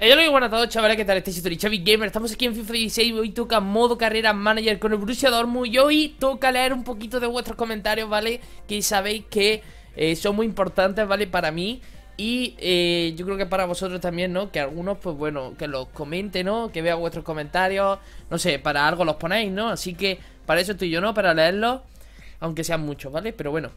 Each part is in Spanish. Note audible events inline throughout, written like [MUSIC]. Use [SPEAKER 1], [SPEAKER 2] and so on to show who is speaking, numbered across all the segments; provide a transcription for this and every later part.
[SPEAKER 1] Hola y buenas a todos chavales, ¿qué tal? Este es Chavi Gamer, estamos aquí en FIFA 16 hoy toca modo carrera manager con el Borussia Dortmund y hoy toca leer un poquito de vuestros comentarios, ¿vale? Que sabéis que eh, son muy importantes, ¿vale? Para mí y eh, yo creo que para vosotros también, ¿no? Que algunos, pues bueno, que los comenten, ¿no? Que vea vuestros comentarios, no sé, para algo los ponéis, ¿no? Así que para eso estoy yo, ¿no? Para leerlos, aunque sean muchos, ¿vale? Pero bueno,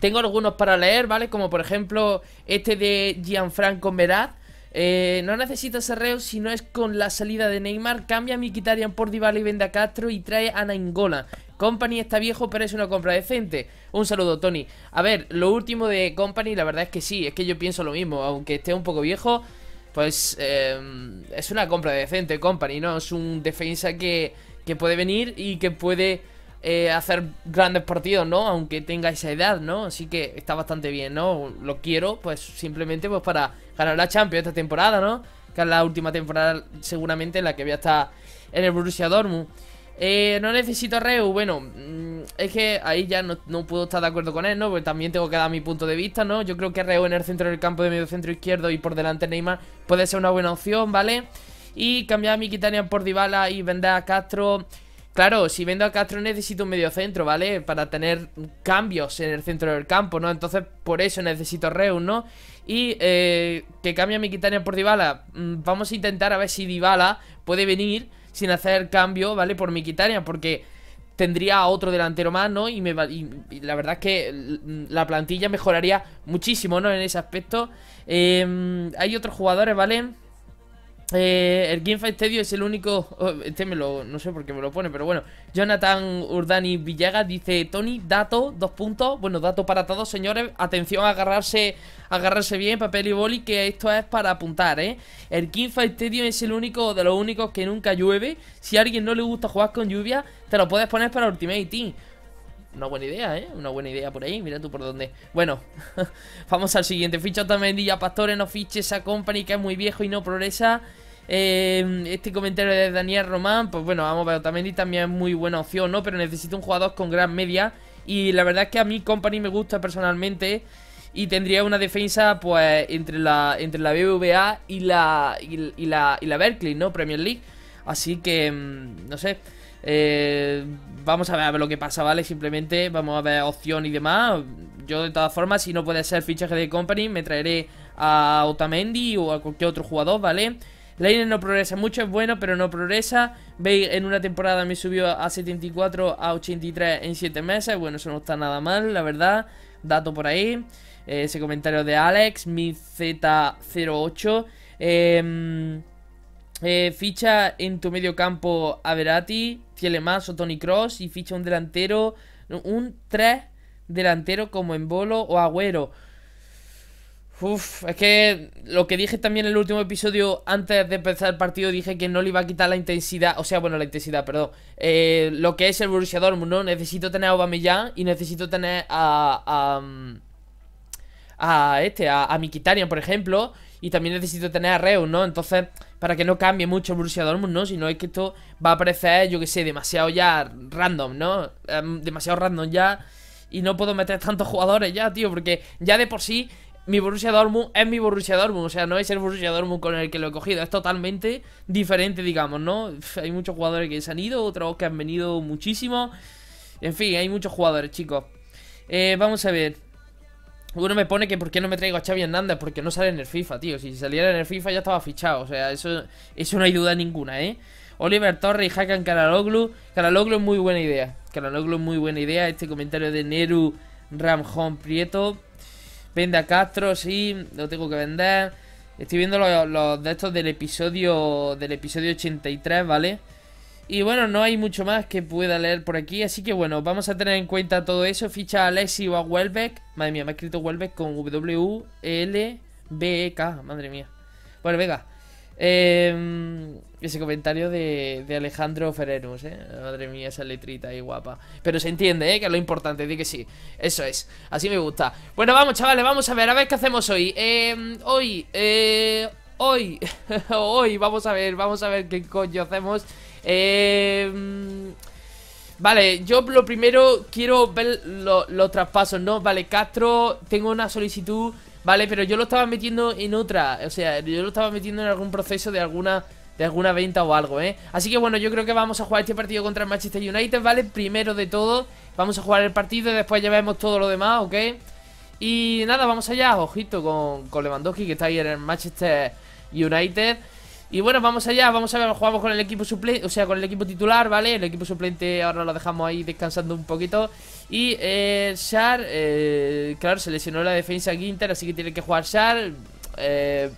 [SPEAKER 1] tengo algunos para leer, ¿vale? Como por ejemplo este de Gianfranco Meraz eh, no necesita Serreo si no es con la salida de Neymar. Cambia a Miquitarian por Dybala y Venda a Castro y trae a ingola Company está viejo, pero es una compra decente. Un saludo, Tony. A ver, lo último de Company, la verdad es que sí, es que yo pienso lo mismo. Aunque esté un poco viejo, pues em, es una compra decente, Company, ¿no? Es un defensa que, que puede venir y que puede eh, hacer grandes partidos, ¿no? Aunque tenga esa edad, ¿no? Así que está bastante bien, ¿no? Lo quiero, pues simplemente pues para ganar la Champions esta temporada, ¿no? Que es la última temporada seguramente en la que voy a estar en el Borussia Dortmund. Eh, no necesito a Reu, bueno, mm, es que ahí ya no, puedo estar de acuerdo con él, ¿no? Porque también tengo que dar mi punto de vista, ¿no? Yo creo que Reu en el centro del campo de medio centro izquierdo y por delante Neymar puede ser una buena opción, ¿vale? Y cambiar a Miquitania por Dybala y vender a Castro... Claro, si vendo a Castro necesito un medio centro, ¿vale? Para tener cambios en el centro del campo, ¿no? Entonces, por eso necesito Reus, ¿no? Y eh, que cambie a Miquitania por Dybala. Mm, vamos a intentar a ver si Dybala puede venir sin hacer cambio, ¿vale? Por Miquitania, porque tendría a otro delantero más, ¿no? Y, me, la verdad es que mm, la plantilla mejoraría muchísimo, ¿no? En ese aspecto. Eh, hay otros jugadores, ¿vale? vale eh, el Game Fight Studio es el único. Oh, este me lo. No sé por qué me lo pone, pero bueno. Jonathan Urdani Villaga dice: Tony, dato, dos puntos. Bueno, dato para todos, señores. Atención, agarrarse, agarrarse bien, papel y boli, que esto es para apuntar, ¿eh? El King Fight Studio es el único de los únicos que nunca llueve. Si a alguien no le gusta jugar con lluvia, te lo puedes poner para Ultimate Team. Una buena idea, ¿eh? Una buena idea por ahí, mira tú por dónde. Bueno, [LAUGHS] vamos al siguiente. Ficha también a pastores, no fiches a Company, que es muy viejo y no progresa. Eh, este comentario de Daniel Román, pues bueno, vamos a ver, Otamendi también es muy buena opción, ¿no? Pero necesito un jugador con gran media. Y la verdad es que a mí Company me gusta personalmente. Y tendría una defensa, pues, entre la, entre la BBVA y la, y la, y la Berkeley, ¿no? Premier League. Así que, mm, no sé. Eh, vamos a ver, lo que pasa, ¿vale? Simplemente vamos a ver opción y demás. Yo, de todas formas, si no puede ser fichaje de company, me traeré a Otamendi o a cualquier otro jugador, ¿vale? Lainer no progresa mucho, es bueno, pero no progresa. Veis, en una temporada me subió a 74 a 83 en 7 meses. Bueno, eso no está nada mal, la verdad. Dato por ahí. Eh, ese comentario de Alex, mi Z08. Eh, em, eh, ficha en tu medio campo a Verati, Tielemans o Tony Cross y ficha un delantero, un 3 delantero como en bolo o Agüero. Uf, es que lo que dije también en el último episodio, antes de empezar el partido, dije que no le iba a quitar la intensidad, o sea, bueno, la intensidad, perdón, eh, lo que es el Borussia Dortmund, ¿no? Necesito tener a Aubameyang y necesito tener a... a, mm, este, a, a por ejemplo, y también necesito tener a ¿no? Entonces, para que no cambie mucho el Borussia Dortmund, ¿no? Si no es que esto va a parecer, yo que sé, demasiado ya random, ¿no? Em, demasiado random ya y no puedo meter tantos jugadores ya, tío, porque ya de por sí mi Borussia Dortmund es mi Borussia Dortmund, o sea, no es el Borussia Dortmund con el que lo he cogido, es totalmente diferente, digamos, ¿no? Hay muchos jugadores que se han ido, otros que han venido muchísimo, en fin, hay muchos jugadores, chicos. Eh, vamos a ver, uno me pone que por qué no me traigo a Xavi Hernández Porque no sale en el FIFA, tío Si saliera en el FIFA ya estaba fichado O sea, eso, eso no hay duda ninguna, ¿eh? Oliver Torres y Hakan Karaloglu Karaloglu es muy buena idea Karaloglu es muy buena idea Este comentario de Neru Ramjón Prieto Vende a Castro, sí Lo tengo que vender Estoy viendo los, de estos del episodio Del episodio 83, ¿vale? vale y bueno, no hay mucho más que pueda leer por aquí, así que bueno, vamos a tener en cuenta todo eso. Ficha a Lexi o a Welbeck. Madre mía, me ha escrito Welbeck con W-L-B-E-K. Madre mía. Bueno, venga. Eh, ese comentario de, Alejandro Ferreros, ¿eh? Madre mía, esa letrita ahí guapa. Pero se entiende, ¿eh? Que es lo importante, de que sí. Eso es, así me gusta. Bueno, vamos, chavales, vamos a ver, a ver qué hacemos hoy. Eh, hoy, eh, hoy, [LAUGHS] hoy, vamos a ver, vamos a ver qué coño hacemos. Em, vale, yo lo primero quiero ver los traspasos, ¿no? Vale, Castro, tengo una solicitud, vale, pero yo lo estaba metiendo en otra, o sea, yo lo estaba metiendo en algún proceso de alguna de alguna venta o algo, ¿eh? Así que bueno, yo creo que vamos a jugar este partido contra el Manchester United, ¿vale? Primero de todo, vamos a jugar el partido y después ya vemos todo lo demás, ¿ok? Y nada, vamos allá, ojito con, con Lewandowski que está ahí en el Manchester United. Y bueno, vamos allá, vamos a ver, jugamos con el equipo suplente, o sea, con el equipo titular, ¿vale? El equipo suplente ahora lo dejamos ahí descansando un poquito. Y Shar, eh, eh, claro, se lesionó la defensa Ginter, así que tiene que jugar Shar eh,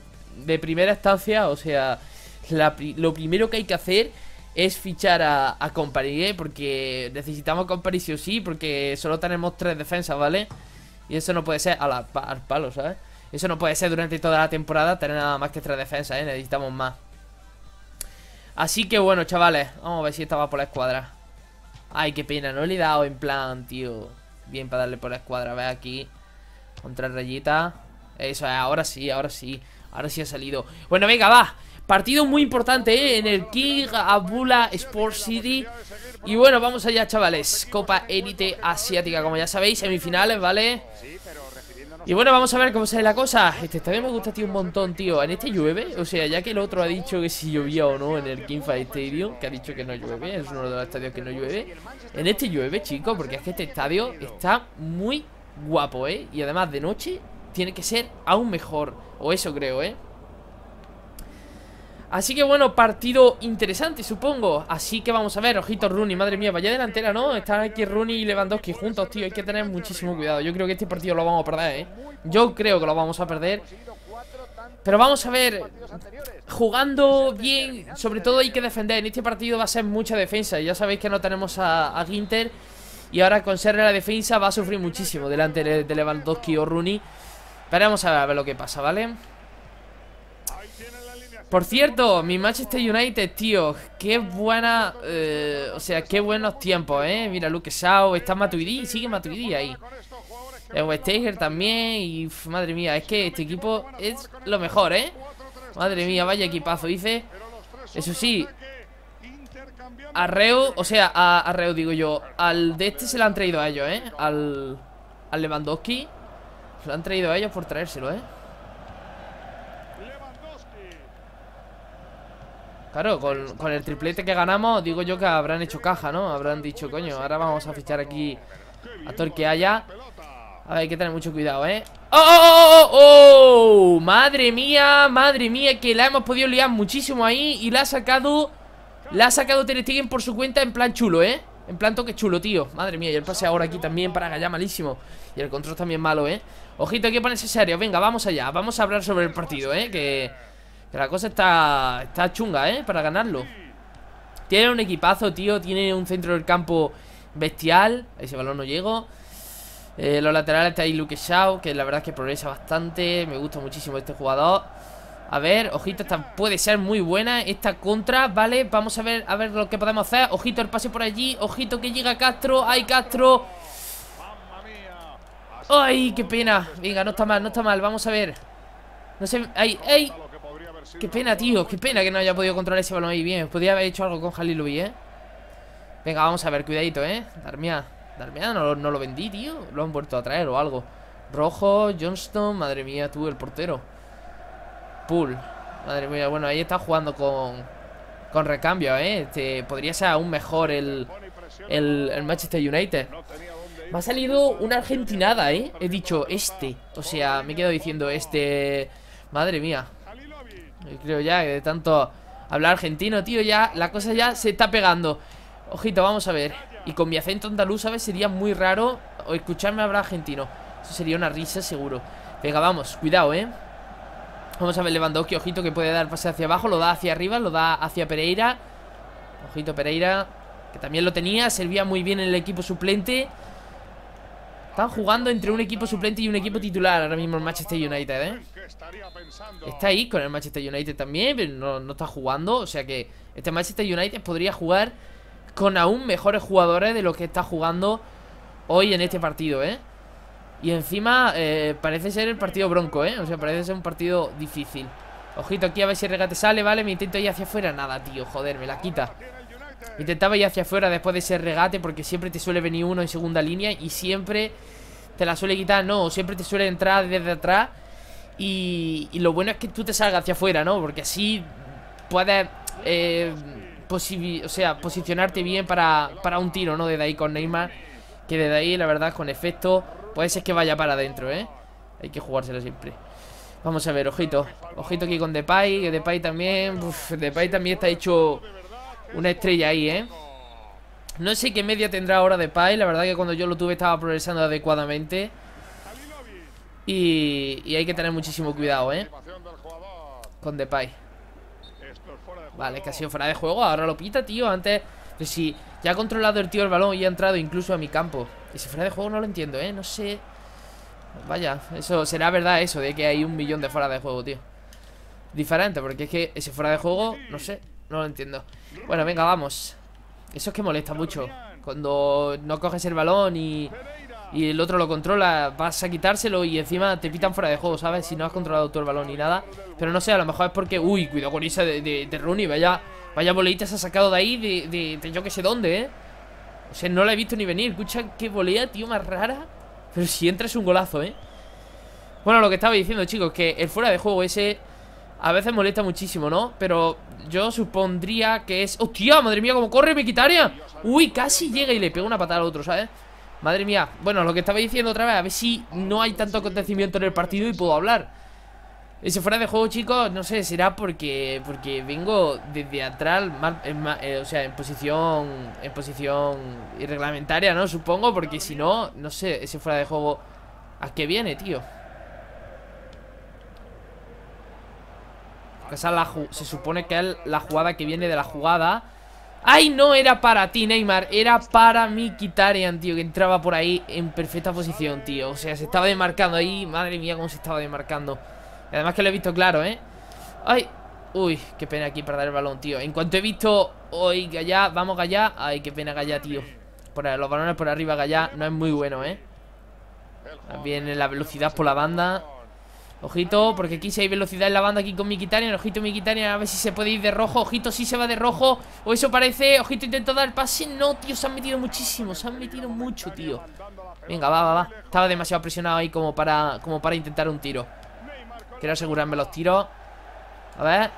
[SPEAKER 1] de primera estancia, o sea, lo primero que hay que hacer es fichar a, a ¿eh? porque necesitamos Company sí o sí, porque solo tenemos tres defensas, ¿vale? Y eso no puede ser a la, al palo, ¿sabes? Eso no puede ser durante toda la temporada tener nada más que tres defensas, ¿eh? Necesitamos más. Así que bueno, chavales. Vamos a ver si estaba por la escuadra. Ay, qué pena. No le he dado en plan, tío. Bien para darle por la escuadra. Ve aquí. Contra el Reyita Eso, eh, ahora sí, ahora sí. Ahora sí ha salido. Bueno, venga, va. Partido muy importante, ¿eh? En el King Abula Sport City. Y bueno, vamos allá, chavales. Copa Elite Asiática, como ya sabéis, semifinales, ¿vale? Y bueno, vamos a ver cómo sale la cosa Este estadio me gusta, tío, un montón, tío ¿En este llueve? O sea, ya que el otro ha dicho que si llovía o no en el Fight Stadium Que ha dicho que no llueve, es uno de los estadios que no llueve En este llueve, chicos, porque es que este estadio está muy guapo, ¿eh? Y además de noche tiene que ser aún mejor O eso creo, ¿eh? Así que bueno, partido interesante, supongo. Así que vamos a ver, ojito Rooney, madre mía, vaya delantera, ¿no? Están aquí Rooney y Lewandowski juntos, tío. Hay que tener muchísimo cuidado. Yo creo que este partido lo vamos a perder, ¿eh? Yo creo que lo vamos a perder. Pero vamos a ver, jugando bien, sobre todo hay que defender. En este partido va a ser mucha defensa. Ya sabéis que no tenemos a, a Ginter. Y ahora con ser la defensa va a sufrir muchísimo delante de, Lewandowski o Rooney. Pero vamos a ver, lo que pasa, ¿vale? vale por cierto, mi Manchester United, tío Qué buena, eh, o sea, qué buenos tiempos, eh Mira, Luke Shaw, está Matuidi, sigue Matuidi ahí El eh, Westager también Y madre mía, es que este equipo es lo mejor, eh Madre mía, vaya equipazo, dice Eso sí A Reu, o sea, a, digo yo Al de este se lo han traído a ellos, eh Al, al Lewandowski Se lo han traído a ellos por traérselo, eh Claro, con, el triplete que ganamos, digo yo que habrán hecho caja, ¿no? Habrán dicho, coño, ahora vamos a fichar aquí a Torqueaya. A ver, hay que tener mucho cuidado, ¿eh? ¡Oh oh, ¡Oh, oh, oh, oh! Madre mía, madre mía, que la hemos podido liar muchísimo ahí y la ha sacado... La ha sacado Ter por su cuenta en plan chulo, ¿eh? En plan toque chulo, tío Madre mía, y el pase ahora aquí también para allá malísimo Y el control también malo, ¿eh? Ojito, hay que ponerse serio Venga, vamos allá Vamos a hablar sobre el partido, ¿eh? Que... La cosa está, está chunga, ¿eh? Para ganarlo. Tiene un equipazo, tío. Tiene un centro del campo bestial. Ese balón no llegó. Eh, los laterales está ahí Luke que la verdad es que progresa bastante. Me gusta muchísimo este jugador. A ver, ojito, esta puede ser muy buena esta contra, ¿vale? Vamos a ver, a ver lo que podemos hacer. Ojito el pase por allí. Ojito que llega Castro. ¡Ay, Castro! ¡Ay, qué pena! Venga, no está mal, no está mal. Vamos a ver. No sé... ¡Ay, ay! Qué pena, tío, qué pena que no haya podido controlar ese balón ahí bien Podría haber hecho algo con Halilubi, eh Venga, vamos a ver, cuidadito, eh Darmia, Darmia no, lo vendí, tío Lo han vuelto a traer o algo Rojo, Johnston, madre mía, tú, el portero Pool Madre mía, bueno, ahí está jugando con Con recambio, eh este, Podría ser aún mejor el, el, el Manchester United me ha salido una argentinada, ¿eh? He dicho este. O sea, me he quedado diciendo este... Madre mía. Eh, creo ya que de tanto hablar argentino, tío, ya la cosa ya se está pegando. Ojito, vamos a ver. Y con mi acento andaluz, ¿sabes? Sería muy raro o escucharme hablar argentino. Eso sería una risa, seguro. Venga, vamos, cuidado, ¿eh? Vamos a ver Lewandowski, ojito, que puede dar pase hacia abajo. Lo da hacia arriba, lo da hacia Pereira. Ojito, Pereira, que también lo tenía. Servía muy bien en el equipo suplente. Están jugando entre un equipo suplente y un equipo titular ahora mismo el Manchester United, ¿eh? Está ahí con el Manchester United también, pero no, está jugando. O sea que este Manchester United podría jugar con aún mejores jugadores de los que está jugando hoy en este partido, ¿eh? Y encima eh, parece ser el partido bronco, ¿eh? O sea, parece ser un partido difícil. Ojito aquí a ver si el regate sale, ¿vale? Me intento ir hacia afuera. Nada, tío, joder, me la quita. Intentaba ir hacia afuera después de ese regate porque siempre te suele venir uno en segunda línea y siempre te la suele quitar, no, siempre te suele entrar desde atrás y, lo bueno es que tú te salgas hacia afuera, ¿no? Porque así puedes, eh, o sea, posicionarte bien para, para un tiro, ¿no? Desde ahí con Neymar, que desde ahí, la verdad, con efecto, puede ser que vaya para adentro, ¿eh? Hay que jugárselo siempre. Vamos a ver, ojito. Ojito aquí con Depay, Depay también... Uf, Depay también está hecho una estrella ahí, ¿eh? No sé qué media tendrá ahora de Pai. La verdad que cuando yo lo tuve estaba progresando adecuadamente. Y, y hay que tener muchísimo cuidado, ¿eh? Con Depay. Vale, que ha sido fuera de juego. Ahora lo pita, tío. Antes, pues si ya ha controlado el tío el balón y ha entrado incluso a mi campo. Y si fuera de juego no lo entiendo, ¿eh? No sé. Vaya, eso será verdad eso de que hay un millón de fuera de juego, tío. Diferente, porque es que ese fuera de juego, no sé, no lo entiendo. Bueno, venga, vamos Eso es que molesta mucho Cuando no coges el balón y, y el otro lo controla Vas a quitárselo y encima te pitan fuera de juego, ¿sabes? Si no has controlado tú el balón ni nada Pero no sé, a lo mejor es porque... Uy, cuidado con esa de, de, Rooney Vaya, vaya boleita se ha sacado de ahí de, de, yo que sé dónde, ¿eh? O sea, no la he visto ni venir Escucha, qué volea, tío, más rara Pero si entra es un golazo, ¿eh? Bueno, lo que estaba diciendo, chicos Que el fuera de juego ese a veces molesta muchísimo, ¿no? Pero yo supondría que es... ¡Hostia! ¡Madre mía! ¡Cómo corre quitaria! ¡Uy! Casi llega y le pega una patada al otro, ¿sabes? Madre mía Bueno, lo que estaba diciendo otra vez A ver si no hay tanto acontecimiento en el partido y puedo hablar Ese fuera de juego, chicos No sé, será porque porque vengo desde atrás eh, O sea, en posición En posición irreglamentaria, ¿no? Supongo, porque si no No sé, ese fuera de juego ¿A qué viene, tío? Que se supone que es la jugada que viene de la jugada. ¡Ay, no! Era para ti, Neymar. Era para mi Kitarian, tío, que entraba por ahí en perfecta posición, tío. O sea, se estaba demarcando ahí. Madre mía, cómo se estaba demarcando. Y además que lo he visto claro, ¿eh? ¡Ay! Uy, qué pena aquí dar el balón, tío. En cuanto he visto... hoy Gallá! ¡Vamos, Gallá! ¡Ay, qué pena, Gallá, tío! Por los balones por arriba, Gallá. No es muy bueno, ¿eh? Viene la velocidad por la banda. Ojito, porque aquí si hay velocidad en la banda aquí con mi Mikitarian Ojito Mikitarian, a ver si se puede ir de rojo Ojito, si se va de rojo O eso parece, ojito, intento dar el pase No, tío, se han metido muchísimo, se han metido mucho, tío Venga, va, va, va Estaba demasiado presionado ahí como para, como para intentar un tiro Quiero asegurarme los tiros A ver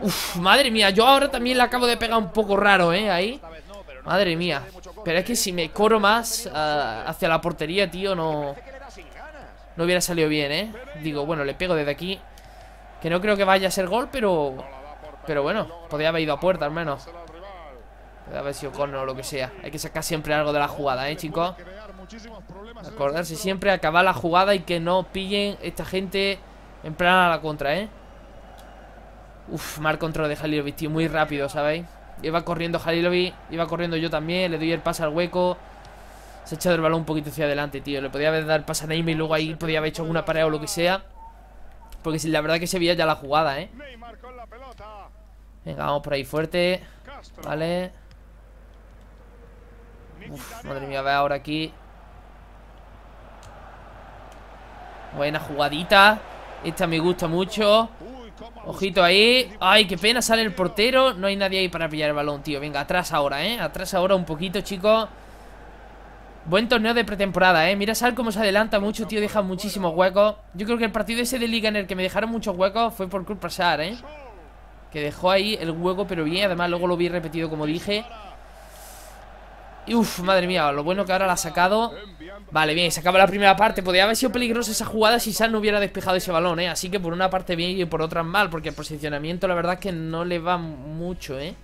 [SPEAKER 1] Uf, madre mía, yo ahora también le acabo de pegar un poco raro, eh, ahí Madre mía Pero es que si me coro más ah, hacia la portería, tío, no... No hubiera salido bien, ¿eh? Digo, bueno, le pego desde aquí Que no creo que vaya a ser gol, pero... Pero bueno, podría haber ido a puerta al menos Podría haber sido con o lo que sea Hay que sacar siempre algo de la jugada, ¿eh, chicos? Acordarse siempre, acabar la jugada y que no pillen esta gente en plan a la contra, ¿eh? Uf, mal control de Halilovic, tío, muy rápido, ¿sabéis? Iba corriendo Halilovic, iba corriendo yo también, le doy el pase al hueco se ha echado el balón un poquito hacia adelante, tío. Le podía haber dado el a Neymar y luego ahí podía haber hecho alguna pared o lo que sea. Porque la verdad que se veía ya la jugada, ¿eh? Venga, vamos por ahí fuerte. Vale. madre mía, ve ahora aquí. Buena jugadita. Esta me gusta mucho. Ojito ahí. Ay, qué pena, sale el portero. No hay nadie ahí para pillar el balón, tío. Venga, atrás ahora, ¿eh? Atrás ahora un poquito, chicos. Buen torneo de pretemporada, ¿eh? Mira Sal cómo se adelanta mucho, tío. Deja muchísimos huecos. Yo creo que el partido ese de liga en el que me dejaron muchos huecos fue por culpa Sar, ¿eh? Que dejó ahí el hueco, pero bien. Además, luego lo vi repetido, como dije. Y uff, madre mía, lo bueno que ahora la ha sacado. Vale, bien, se acaba la primera parte. Podría haber sido peligrosa esa jugada si Sal no hubiera despejado ese balón, ¿eh? Así que por una parte bien y por otra mal, porque el posicionamiento la verdad es que no le va mucho, ¿eh?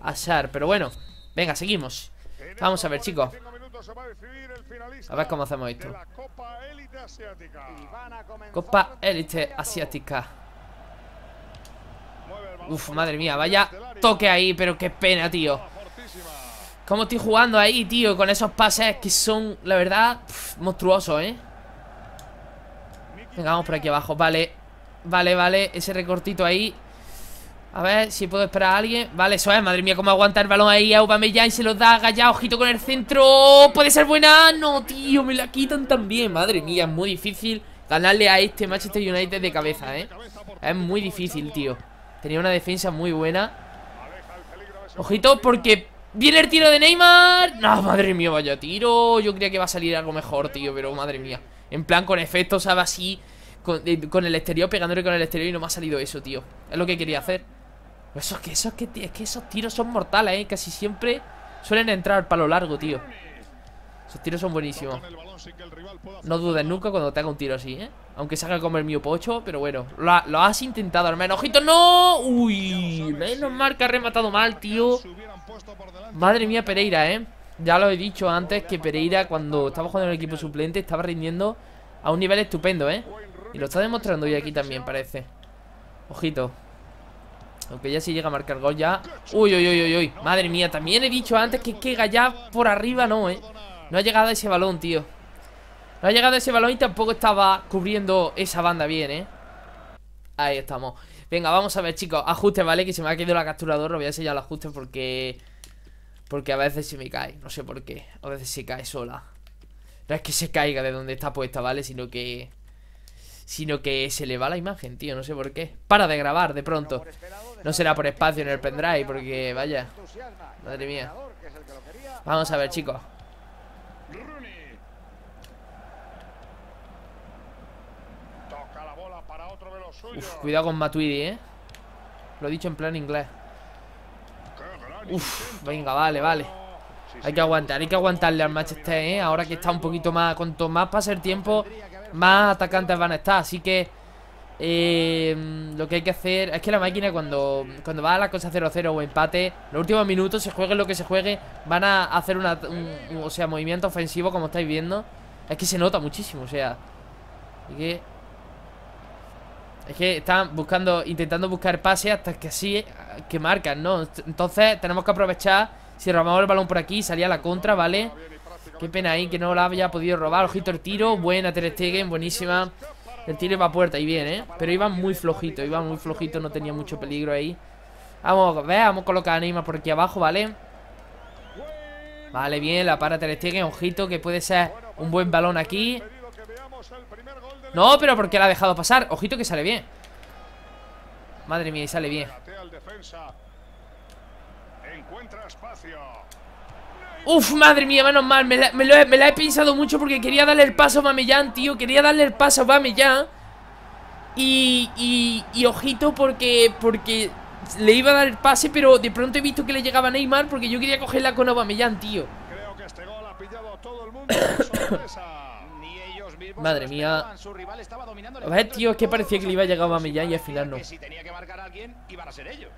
[SPEAKER 1] A Sar. Pero bueno, venga, seguimos. Vamos a ver, chicos a ver cómo hacemos esto. Copa Élite Asiática. Uf, madre mía, vaya toque ahí, pero qué pena, tío. Cómo estoy jugando ahí, tío, con esos pases que son, la verdad, monstruosos, ¿eh? Venga, vamos por aquí abajo, vale Vale, vale, ese recortito ahí a ver si puedo esperar a alguien Vale, eso es, madre mía, cómo aguanta el balón ahí a Aubameyang Se los da a ojito con el centro Puede ser buena, no, tío Me la quitan también, madre mía, es muy difícil Ganarle a este Manchester United de cabeza, eh Es muy difícil, tío Tenía una defensa muy buena Ojito, porque Viene el tiro de Neymar No, madre mía, vaya tiro Yo creía que va a salir algo mejor, tío, pero madre mía En plan, con efecto ¿sabes? Así con, con el exterior, pegándole con el exterior Y no me ha salido eso, tío Es lo que quería hacer es que, eso que, esos tiros son mortales, ¿eh? Casi siempre suelen entrar para lo largo, tío. Esos tiros son buenísimos. No dudes nunca cuando te haga un tiro así, ¿eh? Aunque salga como el mío pocho, pero bueno. Lo, lo has intentado al menos. ¡Ojito, no! ¡Uy! Menos mal que ha rematado mal, tío. Madre mía, Pereira, ¿eh? Ya lo he dicho antes que Pereira, cuando estaba jugando en el equipo suplente, estaba rindiendo a un nivel estupendo, ¿eh? Y lo está demostrando hoy aquí también, parece. Ojito. Aunque ya se llega a marcar gol ya... Uy, uy, uy, uy, uy. Madre mía, también he dicho antes que Kega ya por arriba no, ¿eh? No ha llegado ese balón, tío. No ha llegado ese balón y tampoco estaba cubriendo esa banda bien, ¿eh? Ahí estamos. Venga, vamos a ver, chicos. Ajuste, ¿vale? Que se me ha quedado la capturadora. Voy a sellar el ajuste porque... Porque a veces se me cae. No sé por qué. A veces se cae sola. No es que se caiga de donde está puesta, ¿vale? Sino que sino que se le va la imagen, tío, no sé por qué. Para de grabar de pronto. No será por espacio en el pendrive, porque vaya. Madre mía. Vamos a ver, chicos. Uf, cuidado con Matuidi, eh. Lo he dicho en plan inglés. Uf, venga, vale, vale. Hay que aguantar, hay que aguantarle al Manchester, eh. Ahora que está un poquito más, cuanto más pasa el tiempo, más atacantes van a estar. Así que eh, lo que hay que hacer es que la máquina cuando, cuando va a la cosa 0-0 o empate, los últimos minutos, se juegue lo que se juegue, van a hacer una, un, o sea, movimiento ofensivo como estáis viendo. Es que se nota muchísimo, o sea. Es que, están buscando, intentando buscar pase hasta que así que marcan, ¿no? Entonces tenemos que aprovechar, si robamos el balón por aquí, salía la contra, ¿vale? vale Qué pena ahí que no la haya podido robar. Ojito el tiro. Buena Ter buenísima. El tiro iba a puerta y bien, ¿eh? Pero iba muy flojito, iba muy flojito, no tenía mucho peligro ahí. Vamos, a colocar a Neymar por aquí abajo, ¿vale? Vale, bien, la para Ter ojito que puede ser un buen balón aquí. No, pero porque la ha dejado pasar. Ojito que sale bien. Madre mía, y sale bien. Encuentra espacio. Uf, madre mía, menos mal me la, he, pensado mucho porque quería darle el paso a Mamellán, tío Quería darle el paso a Mamellán y, y, y ojito porque, porque le iba a dar el pase Pero de pronto he visto que le llegaba Neymar Porque yo quería cogerla con Aubameyang, tío Creo que este gol ha pillado a todo el mundo [COUGHS] Madre mía A ver, tío, es que parecía que le iba a llegar a y al final no si tenía que marcar alguien, iban a ser ellos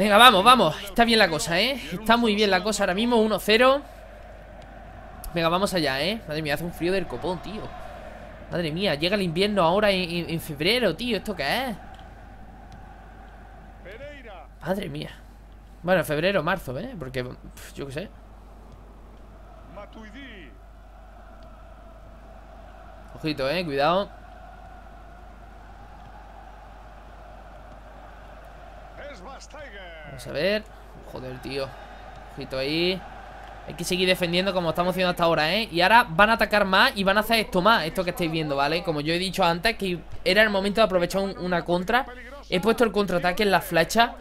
[SPEAKER 1] Venga, vamos, vamos Está bien la cosa, ¿eh? Está muy bien la cosa ahora mismo 1-0 Venga, vamos allá, ¿eh? Madre mía, hace un frío del copón, tío Madre mía, llega el invierno ahora en, febrero, tío ¿Esto qué es? Madre mía Bueno, febrero, marzo, ¿eh? Porque, yo qué sé Ojito, eh, cuidado Vamos a ver. Joder, tío. Ojito ahí. Hay que seguir defendiendo como estamos haciendo hasta ahora, ¿eh? Y ahora van a atacar más y van a hacer esto más, esto que estáis viendo, ¿vale? Como yo he dicho antes, que era el momento de aprovechar una contra. He puesto el contraataque en la flecha,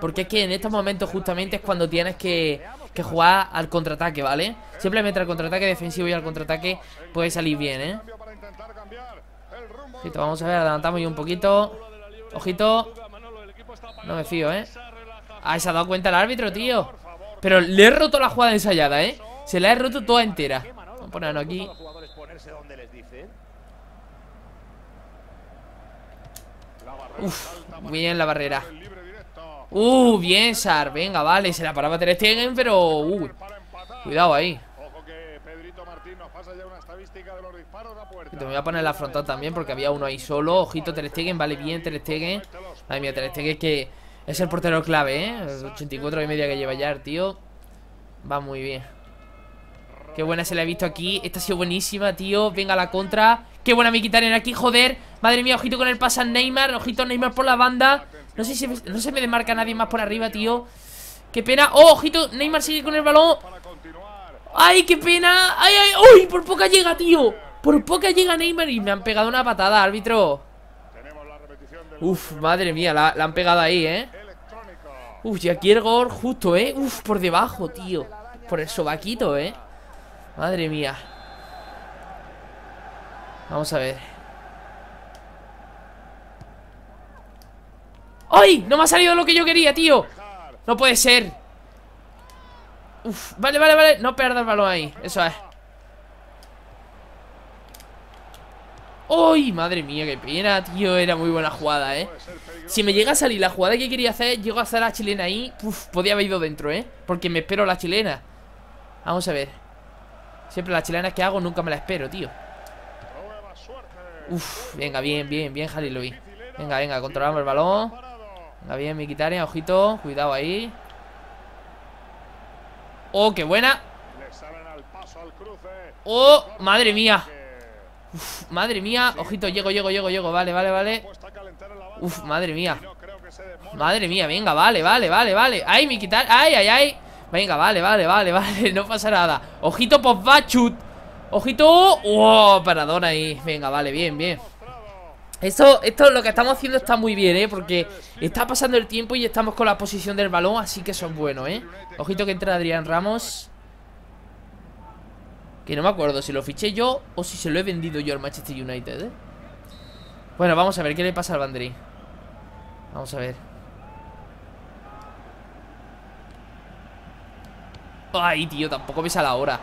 [SPEAKER 1] porque es que en estos momentos justamente es cuando tienes que, que jugar al contraataque, ¿vale? Simplemente al contraataque defensivo y al contraataque puede salir bien, ¿eh? Ojito, vamos a ver, adelantamos y un poquito. Ojito. No me fío, ¿eh? Ah, se ha dado cuenta el árbitro, tío Pero le he roto la jugada ensayada, ¿eh? Se la he roto toda entera Vamos a ponerlo aquí Uf, bien la barrera Uh, bien, Sar Venga, vale, se la paraba Ter Stegen, pero... Uh, cuidado ahí te voy a poner la frontal también porque había uno ahí solo. Ojito, Ter vale bien Ter Stegen. mía, telesteguen que es el portero clave, ¿eh? 84 y media que lleva ya tío. Va muy bien. Qué buena se la ha visto aquí. Esta ha sido buenísima, tío. Venga la contra. Qué buena me quitaré aquí, joder. Madre mía, ojito con el pasa Neymar. Ojito Neymar por la banda. No sé si no se me demarca nadie más por arriba, tío. Qué pena. ¡Oh, ojito! Neymar sigue con el balón. ¡Ay, qué pena! ¡Ay, ay! ¡Uy! Por poca llega, tío. Por poca llega Neymar y me han pegado una patada, árbitro. Uf, madre mía, la, han pegado ahí, ¿eh? Uf, y aquí el gol justo, ¿eh? Uf, por debajo, tío. Por el sobaquito, ¿eh? Madre mía. Vamos a ver. ¡Ay! No me ha salido lo que yo quería, tío. No puede ser vale, vale, vale. No pierda el balón ahí. Eso es. ¡Uy! Madre mía, qué pena, tío. Era muy buena jugada, ¿eh? Si me llega a salir la jugada que quería hacer, llego a hacer la chilena ahí. Uf, podía haber ido dentro, ¿eh? Porque me espero la chilena. Vamos a ver. Siempre las chilenas que hago nunca me la espero, tío. Uf, venga, bien, bien, bien, Jalilovi. Venga, venga, controlamos el balón. Venga, bien, mi quitaria, ojito. Cuidado ahí. Oh, qué buena. Oh, madre mía. Uf, madre mía. Ojito, llego, llego, llego, llego. Vale, vale, vale. Uf, madre mía. Madre mía, venga, vale, vale, vale, vale. Ay, me quitar. Ay, ay, ay. Venga, vale, vale, vale, vale. [LAUGHS] No pasa nada. Ojito, Bachut. Pues Ojito. Oh, paradón ahí. Venga, vale, bien, bien. Esto, esto lo que estamos haciendo está muy bien, ¿eh? Porque está pasando el tiempo y estamos con la posición del balón, así que son buenos, ¿eh? Ojito que entra Adrián Ramos. Que no me acuerdo si lo fiché yo o si se lo he vendido yo al Manchester United, ¿eh? Bueno, vamos a ver qué le pasa al Bandri. Vamos a ver. Ay, tío, tampoco ves a la hora.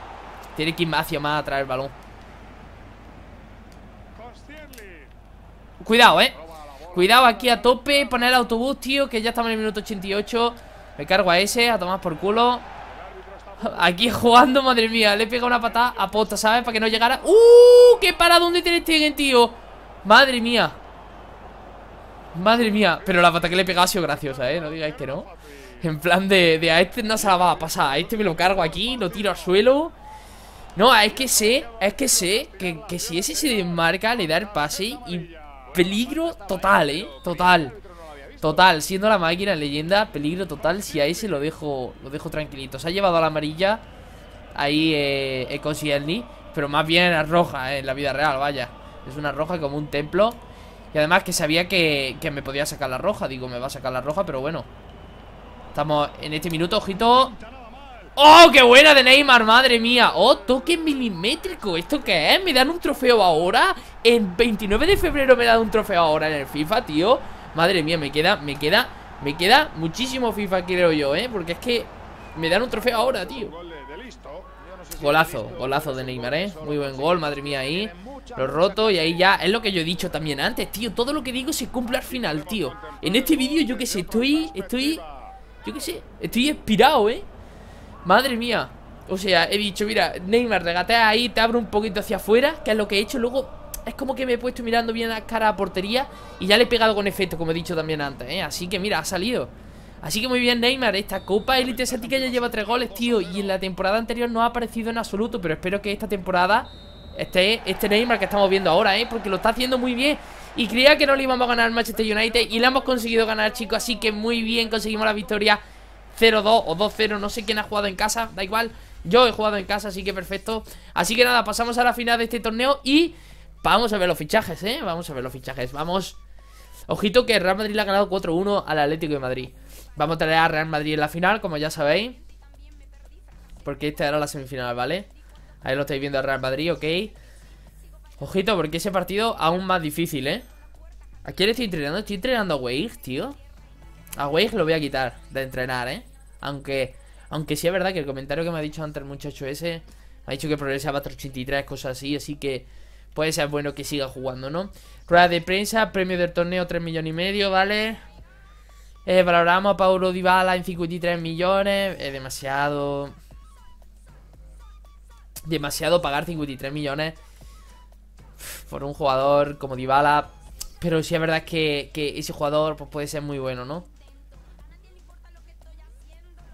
[SPEAKER 1] Tiene que ir más hacia más a el balón. Cuidado, eh Cuidado aquí a tope Poner el autobús, tío Que ya estamos en el minuto 88 Me cargo a ese A tomar por culo Aquí jugando, madre mía Le he pegado una patada a posta, ¿sabes? Para que no llegara ¡Uh! ¡Qué para dónde tiene Stegen, tío! Madre mía Madre mía Pero la patada que le he pegado ha sido graciosa, ¿eh? No digáis que no En plan de, de a este no se la va a pasar A este me lo cargo aquí Lo tiro al suelo no, es que sé, es que sé que, que si ese se desmarca, le da el pase y Peligro total, eh Total Total, siendo la máquina leyenda, peligro total Si a ese lo dejo, lo dejo tranquilito Se ha llevado a la amarilla Ahí eh, Ecos y Pero más bien la roja, eh, en la vida real, vaya Es una roja como un templo Y además que sabía que, que me podía sacar la roja Digo, me va a sacar la roja, pero bueno Estamos en este minuto, ojito ¡Oh, qué buena de Neymar! ¡Madre mía! ¡Oh, toque milimétrico! ¿Esto qué es? ¿Me dan un trofeo ahora? En 29 de febrero me dan un trofeo ahora en el FIFA, tío Madre mía, me queda, me queda, me queda muchísimo FIFA, creo yo, ¿eh? Porque es que me dan un trofeo ahora, tío Golazo, golazo de Neymar, ¿eh? Muy buen gol, madre mía, ahí Lo roto y ahí ya, es lo que yo he dicho también antes, tío Todo lo que digo se cumple al final, tío En este vídeo, yo qué sé, estoy, estoy Yo qué sé, estoy inspirado, ¿eh? Madre mía O sea, he dicho, mira, Neymar, regatea ahí Te abro un poquito hacia afuera Que es lo que he hecho Luego es como que me he puesto mirando bien la cara a portería Y ya le he pegado con efecto, como he dicho también antes ¿eh? Así que mira, ha salido Así que muy bien Neymar, esta Copa Elite Asiática ya lleva tres goles, tío Y en la temporada anterior no ha aparecido en absoluto Pero espero que esta temporada esté este Neymar que estamos viendo ahora, ¿eh? Porque lo está haciendo muy bien Y creía que no le íbamos a ganar al Manchester United Y le hemos conseguido ganar, chicos Así que muy bien, conseguimos la victoria 0-2 o 2-0, no sé quién ha jugado en casa, da igual. Yo he jugado en casa, así que perfecto. Así que nada, pasamos a la final de este torneo y vamos a ver los fichajes, ¿eh? Vamos a ver los fichajes, vamos. Ojito que Real Madrid le ha ganado 4-1 al Atlético de Madrid. Vamos a traer a Real Madrid en la final, como ya sabéis. Porque esta era la semifinal, ¿vale? Ahí lo estáis viendo Real Madrid, ok. Ojito, porque ese partido aún más difícil, ¿eh? ¿A quién estoy entrenando? Estoy entrenando a tío. A Wake lo voy a quitar de entrenar, ¿eh? Aunque, aunque sí es verdad que el comentario que me ha dicho antes el muchacho ese, ha dicho que progresa hasta 83, cosas así, así que puede ser bueno que siga jugando, ¿no? Rueda de prensa, premio del torneo 3 millones y medio, ¿vale? Eh, valoramos a Paulo Dybala en 53 millones, Es demasiado... Demasiado pagar 53 millones por un jugador como Dybala, pero sí es verdad que, que ese jugador pues, puede ser muy bueno, ¿no?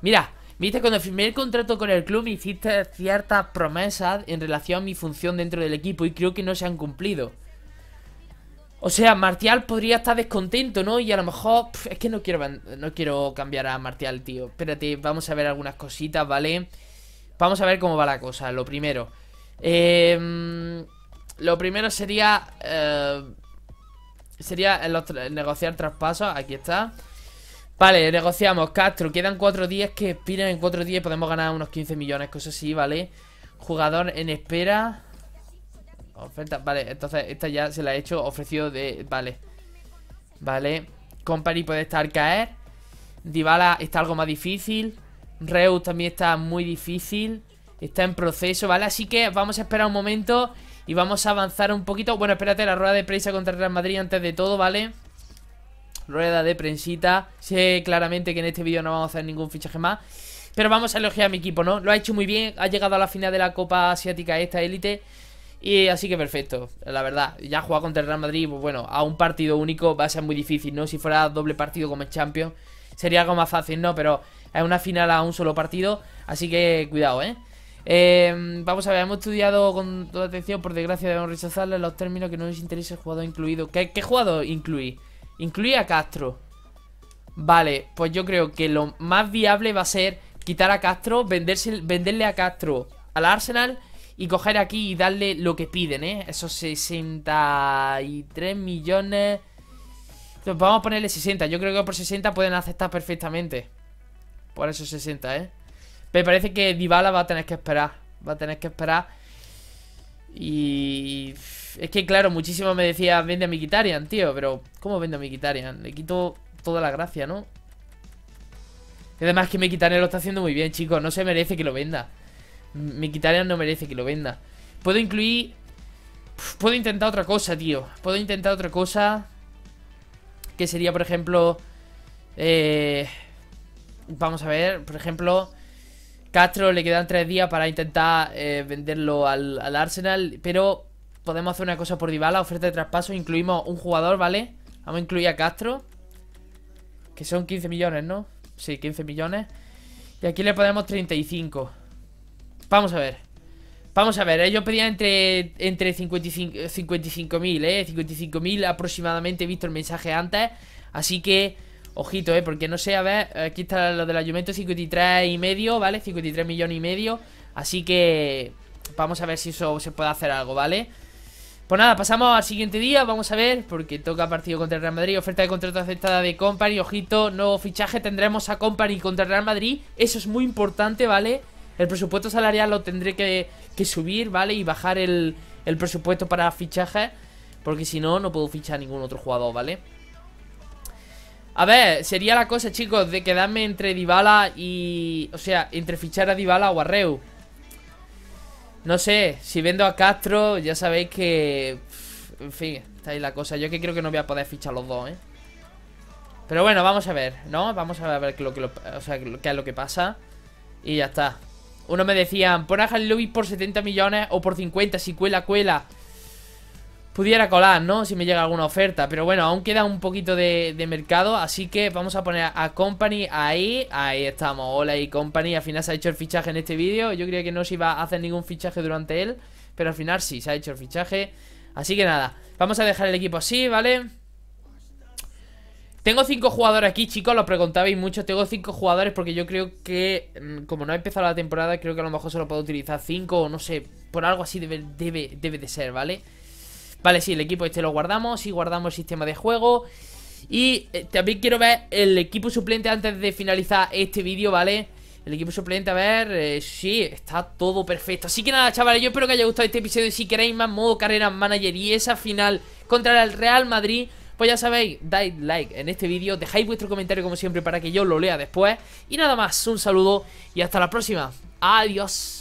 [SPEAKER 1] Mira, viste, cuando firmé el contrato con el club me hiciste ciertas promesas en relación a mi función dentro del equipo y creo que no se han cumplido. O sea, Martial podría estar descontento, ¿no? Y a lo mejor... es que no quiero, no quiero cambiar a Martial, tío. Espérate, vamos a ver algunas cositas, ¿vale? Vamos a ver cómo va la cosa, lo primero. Em, lo primero sería... Eh, sería negociar traspasos, aquí está. Vale, negociamos, Castro. Quedan 4 días que expiran en 4 días. Podemos ganar unos 15 millones, cosas así, ¿vale? Jugador en espera. Oferta, vale, entonces esta ya se la he hecho. Ofrecido de. Vale. Vale. Company puede estar caer. Dybala está algo más difícil. Reus también está muy difícil. Está en proceso, ¿vale? Así que vamos a esperar un momento y vamos a avanzar un poquito. Bueno, espérate, la rueda de prensa contra Real Madrid antes de todo, ¿vale? vale rueda de prensita. Sé claramente que en este vídeo no vamos a hacer ningún fichaje más. Pero vamos a elogiar a mi equipo, ¿no? Lo ha hecho muy bien, ha llegado a la final de la Copa Asiática esta élite. Y así que perfecto, la verdad. Ya jugado contra el Real Madrid, pues bueno, a un partido único va a ser muy difícil, ¿no? Si fuera doble partido como el Champions, sería algo más fácil, ¿no? Pero es una final a un solo partido, así que cuidado, ¿eh? eh vamos a ver, hemos estudiado con toda atención, por desgracia debemos rechazarle los términos que no nos interesa el jugador incluido. ¿Qué, qué jugador incluí? Incluye a Castro. Vale, pues yo creo que lo más viable va a ser quitar a Castro, venderse, venderle a Castro al Arsenal y coger aquí y darle lo que piden, ¿eh? Esos 63 millones... Entonces, vamos a ponerle 60. Yo creo que por 60 pueden aceptar perfectamente. Por esos 60, ¿eh? Me parece que Dybala va a tener que esperar. Va a tener que esperar. Y... Es que, claro, muchísimo me decía, vende a Miquitarian, tío. Pero, ¿cómo vendo a Miquitarian? Le quito toda la gracia, ¿no? Y además que Miquitarian lo está haciendo muy bien, chicos. No se merece que lo venda. Miquitarian no merece que lo venda. Puedo incluir... Puedo intentar otra cosa, tío. Puedo intentar otra cosa. Que sería, por ejemplo... Eh, vamos a ver, por ejemplo... Castro le quedan tres días para intentar eh, venderlo al, al Arsenal, pero podemos hacer una cosa por Dybala, oferta de traspaso, incluimos un jugador, ¿vale? Vamos a incluir a Castro, que son 15 millones, ¿no? Sí, 15 millones. Y aquí le ponemos 35. Vamos a ver. Vamos a ver, ellos pedían entre, entre 55.000, 55 ¿eh? 55.000 aproximadamente, he visto el mensaje antes. Así que, ojito, ¿eh? Porque no sé, a ver, aquí está lo del ayuntamiento, 53 y medio, ¿vale? 53 millones y medio. Así que, vamos a ver si eso se puede hacer algo, ¿vale? vale pues nada, pasamos al siguiente día, vamos a ver, porque toca partido contra Real Madrid, oferta de contrato aceptada de Company, ojito, nuevo fichaje, tendremos a Company contra Real Madrid, eso es muy importante, ¿vale? El presupuesto salarial lo tendré que, subir, ¿vale? Y bajar el, presupuesto para fichaje porque si no, no puedo fichar a ningún otro jugador, ¿vale? A ver, sería la cosa, chicos, de quedarme entre Dybala y... O sea, entre fichar a Dybala o a no sé, si vendo a Castro, ya sabéis que... En fin, está ahí la cosa. Yo que creo que no voy a poder fichar los dos, ¿eh? Pero bueno, vamos a ver, ¿no? Vamos a ver qué, es lo que pasa. Y ya está. Uno me decían, pon a Halloween por 70 millones o por 50, si cuela, cuela pudiera colar, ¿no? Si me llega alguna oferta. Pero bueno, aún queda un poquito de, mercado. Así que vamos a poner a Company ahí. Ahí estamos. Hola y Company. Al final se ha hecho el fichaje en este vídeo. Yo creía que no se iba a hacer ningún fichaje durante él. Pero al final sí, se ha hecho el fichaje. Así que nada, vamos a dejar el equipo así, ¿vale? Tengo cinco jugadores aquí, chicos, lo preguntabais mucho. Tengo cinco jugadores porque yo creo que, mm, como no ha empezado la temporada, creo que a lo mejor solo puedo utilizar cinco o no sé, por algo así debe, debe, de ser, ¿vale? vale Vale, sí, el equipo este lo guardamos y guardamos el sistema de juego Y eh, también quiero ver el equipo suplente antes de finalizar este vídeo, ¿vale? El equipo suplente, a ver, eh, sí, está todo perfecto Así que nada, chavales, yo espero que haya gustado este episodio Y Si queréis más modo carrera manager y esa final contra el Real Madrid pues ya sabéis, dais like en este vídeo, dejáis vuestro comentario como siempre para que yo lo lea después. Y nada más, un saludo y hasta la próxima. Adiós.